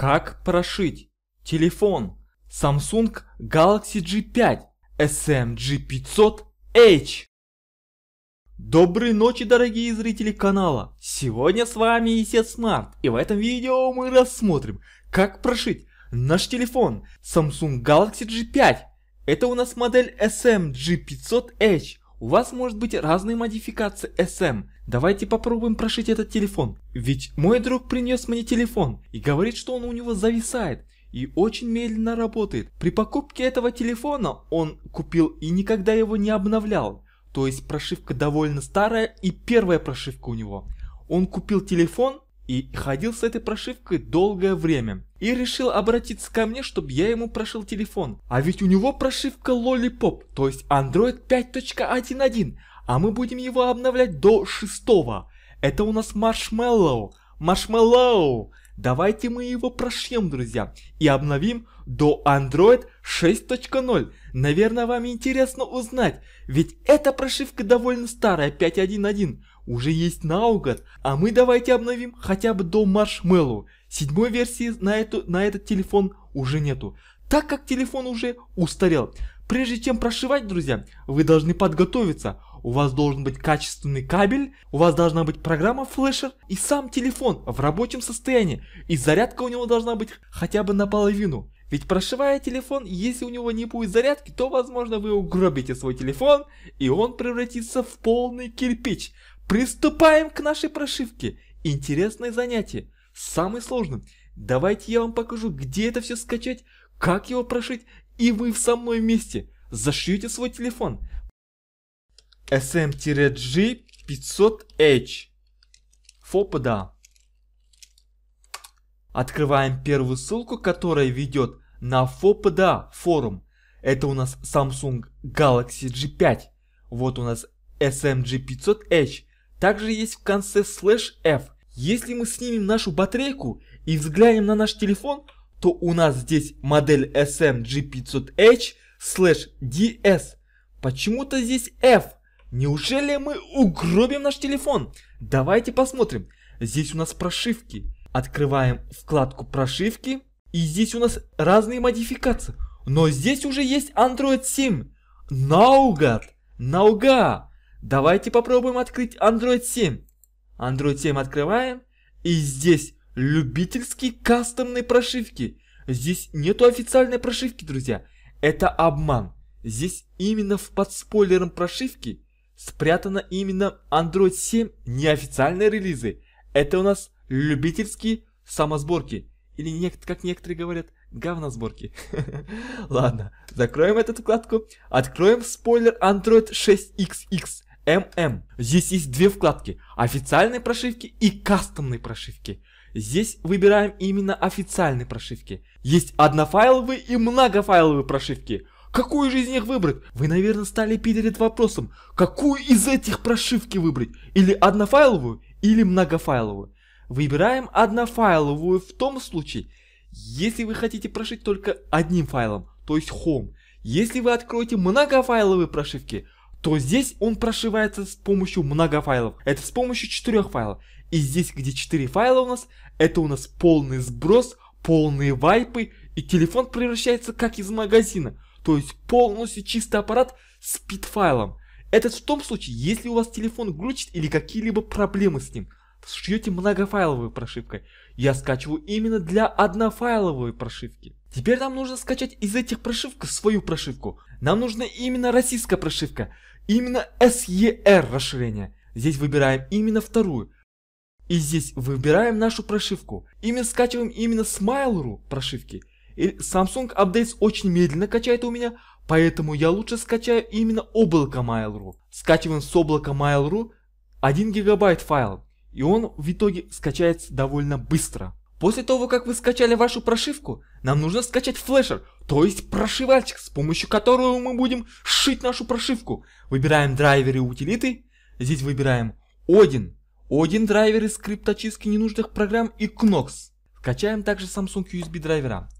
Как прошить? Телефон. Samsung Galaxy G5 SMG 500H. Доброй ночи, дорогие зрители канала! Сегодня с вами Есет Смарт, и в этом видео мы рассмотрим, как прошить наш телефон Samsung Galaxy G5. Это у нас модель SMG500H. У вас может быть разные модификации SM. Давайте попробуем прошить этот телефон. Ведь мой друг принес мне телефон и говорит, что он у него зависает и очень медленно работает. При покупке этого телефона он купил и никогда его не обновлял. То есть прошивка довольно старая и первая прошивка у него. Он купил телефон и ходил с этой прошивкой долгое время и решил обратиться ко мне, чтобы я ему прошил телефон. А ведь у него прошивка Lollipop, то есть Android 5.1.1, а мы будем его обновлять до 6. Это у нас Marshmallow, Marshmallow. Давайте мы его прошьем, друзья, и обновим до Android 6.0. Наверное, вам интересно узнать, ведь эта прошивка довольно старая, 5.1.1 уже есть наугад, а мы давайте обновим хотя бы до маршмеллоу. Седьмой версии на, эту, на этот телефон уже нету, так как телефон уже устарел. Прежде чем прошивать, друзья, вы должны подготовиться. У вас должен быть качественный кабель, у вас должна быть программа флешер и сам телефон в рабочем состоянии. И зарядка у него должна быть хотя бы наполовину. Ведь прошивая телефон, если у него не будет зарядки, то возможно вы угробите свой телефон и он превратится в полный кирпич. Приступаем к нашей прошивке. Интересное занятие, самое сложное. Давайте я вам покажу, где это все скачать, как его прошить, и вы со мной вместе зашьете свой телефон. SM-G500H Фопада. Открываем первую ссылку, которая ведет на Фопада форум. Это у нас Samsung Galaxy G5. Вот у нас SMG500H также есть в конце слэш f. Если мы снимем нашу батарейку и взглянем на наш телефон, то у нас здесь модель SMG500H слэш DS. Почему-то здесь F. Неужели мы угробим наш телефон? Давайте посмотрим. Здесь у нас прошивки. Открываем вкладку прошивки. И здесь у нас разные модификации. Но здесь уже есть Android 7. Наугад! Науга! Давайте попробуем открыть Android 7. Android 7 открываем. И здесь любительские кастомные прошивки. Здесь нету официальной прошивки, друзья. Это обман. Здесь именно в подспойлером спойлером прошивки спрятано именно Android 7 неофициальные релизы. Это у нас любительские самосборки. Или, нек как некоторые говорят, говносборки. Ладно, закроем эту вкладку. Откроем спойлер Android 6XX. MM. Здесь есть две вкладки. Официальные прошивки и кастомные прошивки. Здесь выбираем именно официальные прошивки. Есть однофайловые и многофайловые прошивки. Какую же из них выбрать? Вы, наверное, стали перед вопросом, какую из этих прошивки выбрать? Или однофайловую, или многофайловую. Выбираем однофайловую в том случае, если вы хотите прошить только одним файлом, то есть home. Если вы откроете многофайловые прошивки, то здесь он прошивается с помощью много файлов. Это с помощью четырех файлов. И здесь, где 4 файла у нас, это у нас полный сброс, полные вайпы, и телефон превращается как из магазина. То есть полностью чистый аппарат с пит-файлом. Это в том случае, если у вас телефон глючит или какие-либо проблемы с ним. Шьете многофайловой прошивкой я скачиваю именно для однофайловой прошивки. Теперь нам нужно скачать из этих прошивок свою прошивку. Нам нужна именно российская прошивка, именно SER расширение. Здесь выбираем именно вторую. И здесь выбираем нашу прошивку. И скачиваем именно с Mail.ru прошивки. И Samsung Updates очень медленно качает у меня, поэтому я лучше скачаю именно облако Mail.ru. Скачиваем с облака Mail.ru 1 гигабайт файл и он в итоге скачается довольно быстро. После того, как вы скачали вашу прошивку, нам нужно скачать флешер, то есть прошивальчик, с помощью которого мы будем шить нашу прошивку. Выбираем драйверы и утилиты, здесь выбираем один Odin драйверы скрипт очистки ненужных программ и Knox. Скачаем также Samsung USB драйвера.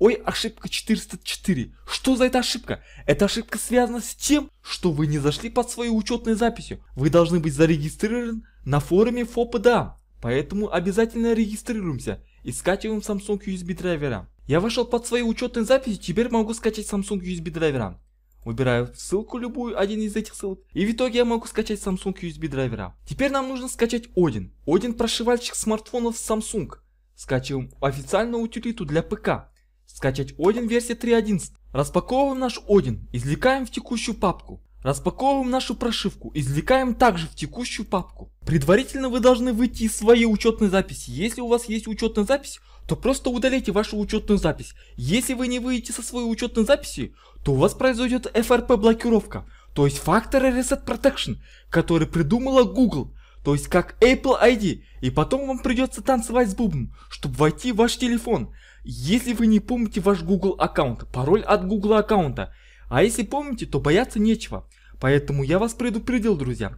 Ой, ошибка 404. Что за эта ошибка? Эта ошибка связана с тем, что вы не зашли под свою учетную записью. Вы должны быть зарегистрирован на форуме ФОПДА. Поэтому обязательно регистрируемся и скачиваем Samsung USB драйвера. Я вошел под своей учетной записью, теперь могу скачать Samsung USB драйвера. Выбираю ссылку любую, один из этих ссылок. И в итоге я могу скачать Samsung USB драйвера. Теперь нам нужно скачать Один. Один прошивальщик смартфонов Samsung. Скачиваем официальную утилиту для ПК. Скачать Один версия 3.11. Распаковываем наш Один, извлекаем в текущую папку. Распаковываем нашу прошивку, извлекаем также в текущую папку. Предварительно вы должны выйти из своей учетной записи. Если у вас есть учетная запись, то просто удаляйте вашу учетную запись. Если вы не выйдете со своей учетной записи, то у вас произойдет FRP блокировка, то есть Factory Reset Protection, который придумала Google, то есть как Apple ID, и потом вам придется танцевать с бубном, чтобы войти в ваш телефон. Если вы не помните ваш Google аккаунт, пароль от Google аккаунта, а если помните, то бояться нечего. Поэтому я вас предупредил, друзья.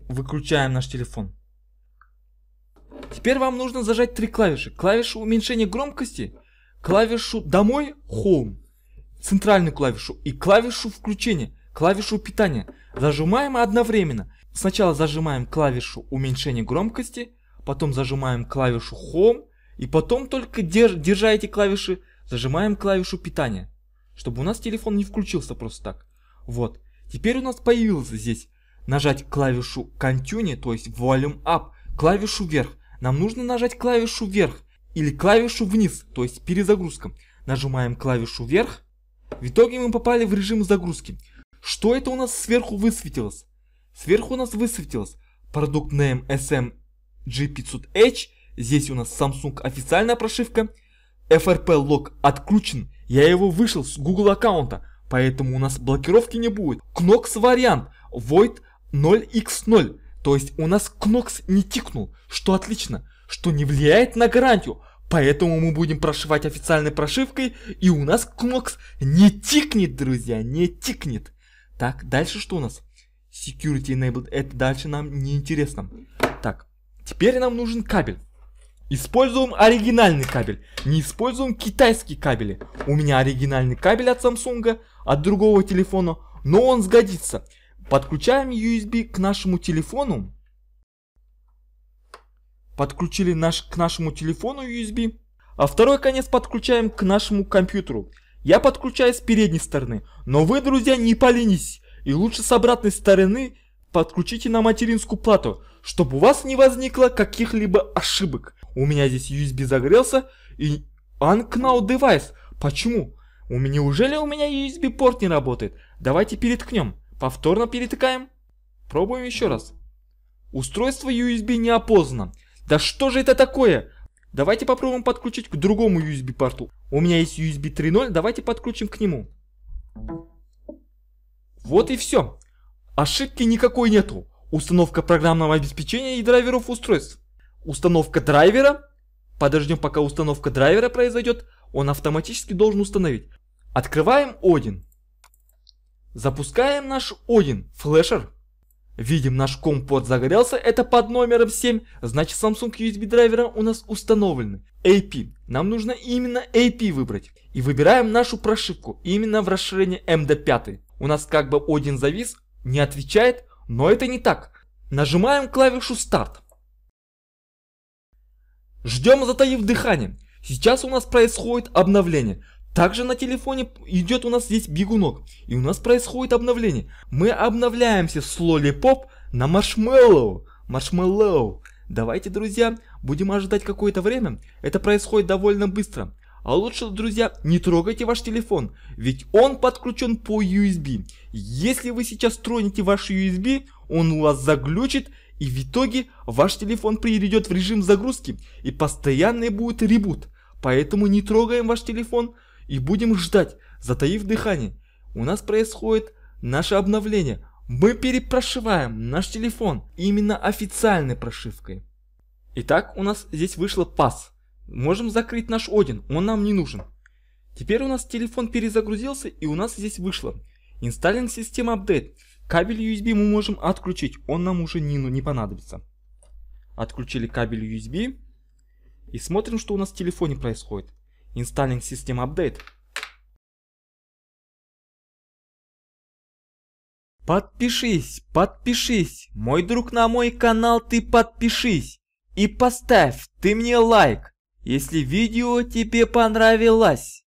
Выключаем наш телефон. Теперь вам нужно зажать три клавиши. Клавишу уменьшения громкости, клавишу домой, home, центральную клавишу и клавишу включения, клавишу питания. Зажимаем одновременно. Сначала зажимаем клавишу уменьшения громкости, потом зажимаем клавишу home, и потом только держ, держа эти клавиши, зажимаем клавишу питания, чтобы у нас телефон не включился просто так. Вот. Теперь у нас появилось здесь нажать клавишу Continue, то есть Volume Up, клавишу вверх. Нам нужно нажать клавишу вверх или клавишу вниз, то есть перезагрузка. Нажимаем клавишу вверх. В итоге мы попали в режим загрузки. Что это у нас сверху высветилось? Сверху у нас высветилось продукт name smg 500 h Здесь у нас Samsung официальная прошивка. FRP лог отключен. Я его вышел с Google аккаунта. Поэтому у нас блокировки не будет. Knox вариант. Void 0x0. То есть у нас Knox не тикнул. Что отлично. Что не влияет на гарантию. Поэтому мы будем прошивать официальной прошивкой. И у нас Knox не тикнет, друзья. Не тикнет. Так, дальше что у нас? Security Enabled. Это дальше нам не интересно. Так, теперь нам нужен кабель. Используем оригинальный кабель, не используем китайские кабели. У меня оригинальный кабель от Samsung, от другого телефона, но он сгодится. Подключаем USB к нашему телефону. Подключили наш, к нашему телефону USB. А второй конец подключаем к нашему компьютеру. Я подключаю с передней стороны, но вы, друзья, не поленись. И лучше с обратной стороны подключите на материнскую плату, чтобы у вас не возникло каких-либо ошибок. У меня здесь USB загрелся и Unknown Device. Почему? У меня, неужели у меня USB порт не работает? Давайте переткнем. Повторно перетыкаем. Пробуем еще раз. Устройство USB не опознано. Да что же это такое? Давайте попробуем подключить к другому USB порту. У меня есть USB 3.0, давайте подключим к нему. Вот и все. Ошибки никакой нету. Установка программного обеспечения и драйверов устройств установка драйвера, подождем пока установка драйвера произойдет, он автоматически должен установить. Открываем Один. Запускаем наш Один, флешер. Видим наш компот загорелся, это под номером 7, значит Samsung USB драйвера у нас установлены. AP, нам нужно именно AP выбрать. И выбираем нашу прошивку, именно в расширении MD5. У нас как бы Один завис, не отвечает, но это не так. Нажимаем клавишу start Ждем, затаив дыхание. Сейчас у нас происходит обновление. Также на телефоне идет у нас здесь бегунок. И у нас происходит обновление. Мы обновляемся с лолипоп на маршмеллоу. Маршмеллоу. Давайте, друзья, будем ожидать какое-то время. Это происходит довольно быстро. А лучше, друзья, не трогайте ваш телефон, ведь он подключен по USB. Если вы сейчас тронете ваш USB, он у вас заглючит и в итоге ваш телефон перейдет в режим загрузки и постоянный будет ребут. Поэтому не трогаем ваш телефон и будем ждать, затаив дыхание. У нас происходит наше обновление. Мы перепрошиваем наш телефон именно официальной прошивкой. Итак, у нас здесь вышло пас. Можем закрыть наш Один, он нам не нужен. Теперь у нас телефон перезагрузился и у нас здесь вышло. Инсталлен система апдейт. Кабель USB мы можем отключить, он нам уже не, не понадобится. Отключили кабель USB. И смотрим, что у нас в телефоне происходит. Installing System Update. Подпишись, подпишись, мой друг на мой канал ты подпишись. И поставь ты мне лайк, если видео тебе понравилось.